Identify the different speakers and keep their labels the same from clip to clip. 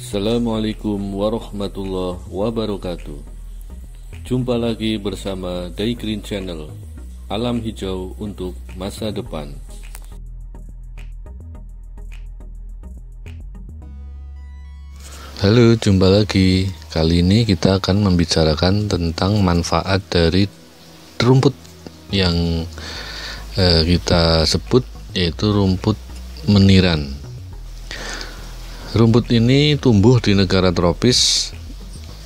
Speaker 1: Assalamualaikum warahmatullahi wabarakatuh Jumpa lagi bersama Day Green Channel Alam Hijau untuk Masa Depan Halo, jumpa lagi Kali ini kita akan membicarakan tentang manfaat dari rumput yang eh, kita sebut yaitu rumput meniran Rumput ini tumbuh di negara tropis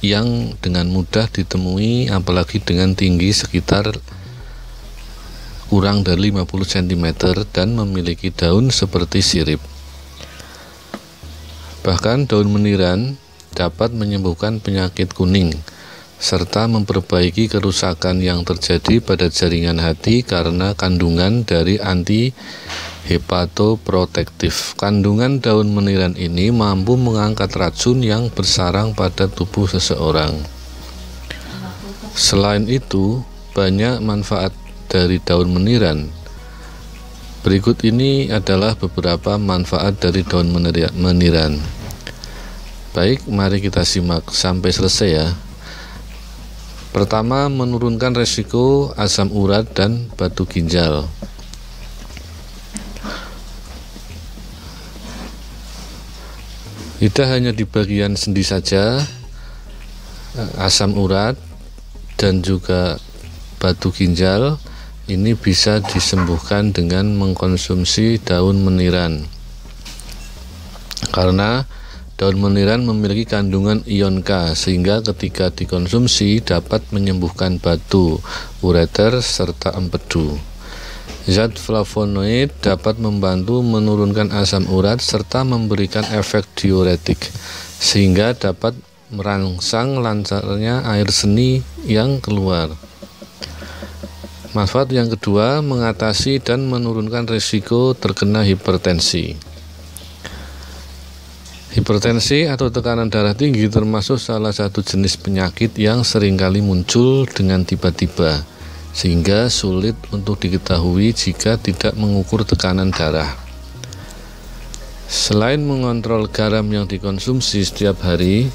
Speaker 1: yang dengan mudah ditemui apalagi dengan tinggi sekitar kurang dari 50 cm dan memiliki daun seperti sirip. Bahkan daun meniran dapat menyembuhkan penyakit kuning serta memperbaiki kerusakan yang terjadi pada jaringan hati karena kandungan dari anti hepatoprotektif. Kandungan daun meniran ini mampu mengangkat racun yang bersarang pada tubuh seseorang. Selain itu, banyak manfaat dari daun meniran. Berikut ini adalah beberapa manfaat dari daun meniran. Baik, mari kita simak sampai selesai ya. Pertama, menurunkan resiko asam urat dan batu ginjal. Tidak hanya di bagian sendi saja, eh, asam urat dan juga batu ginjal ini bisa disembuhkan dengan mengkonsumsi daun meniran. Karena Daun meniran memiliki kandungan ion K sehingga ketika dikonsumsi dapat menyembuhkan batu, ureter, serta empedu. Zat flavonoid dapat membantu menurunkan asam urat serta memberikan efek diuretik sehingga dapat merangsang lancarnya air seni yang keluar. Manfaat yang kedua, mengatasi dan menurunkan risiko terkena hipertensi. Hipertensi atau tekanan darah tinggi termasuk salah satu jenis penyakit yang seringkali muncul dengan tiba-tiba, sehingga sulit untuk diketahui jika tidak mengukur tekanan darah. Selain mengontrol garam yang dikonsumsi setiap hari,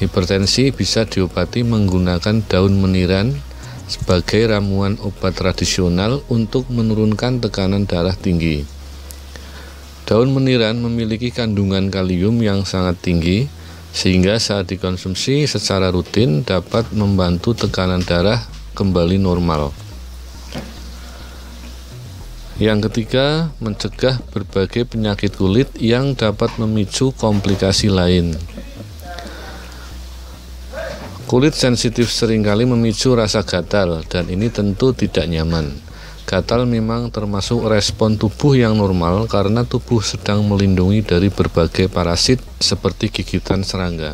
Speaker 1: hipertensi bisa diobati menggunakan daun meniran sebagai ramuan obat tradisional untuk menurunkan tekanan darah tinggi. Daun meniran memiliki kandungan kalium yang sangat tinggi sehingga saat dikonsumsi secara rutin dapat membantu tekanan darah kembali normal. Yang ketiga, mencegah berbagai penyakit kulit yang dapat memicu komplikasi lain. Kulit sensitif seringkali memicu rasa gatal dan ini tentu tidak nyaman. Gatal memang termasuk respon tubuh yang normal karena tubuh sedang melindungi dari berbagai parasit seperti gigitan serangga.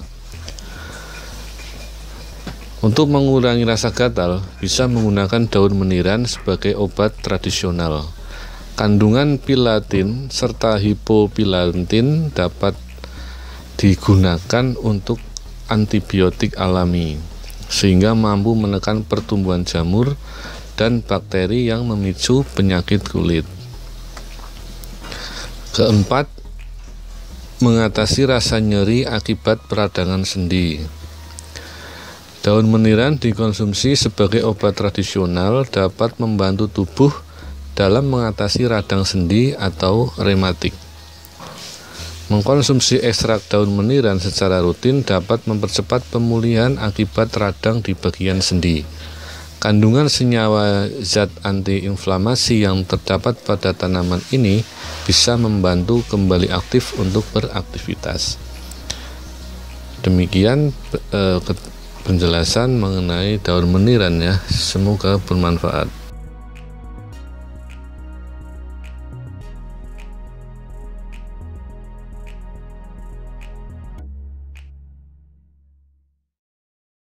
Speaker 1: Untuk mengurangi rasa gatal, bisa menggunakan daun meniran sebagai obat tradisional. Kandungan pilatin serta hipopilatin dapat digunakan untuk antibiotik alami, sehingga mampu menekan pertumbuhan jamur dan bakteri yang memicu penyakit kulit. Keempat, mengatasi rasa nyeri akibat peradangan sendi. Daun meniran dikonsumsi sebagai obat tradisional dapat membantu tubuh dalam mengatasi radang sendi atau rematik. Mengkonsumsi ekstrak daun meniran secara rutin dapat mempercepat pemulihan akibat radang di bagian sendi. Kandungan senyawa zat antiinflamasi yang terdapat pada tanaman ini bisa membantu kembali aktif untuk beraktivitas. Demikian eh, penjelasan mengenai daun meniran ya. Semoga bermanfaat.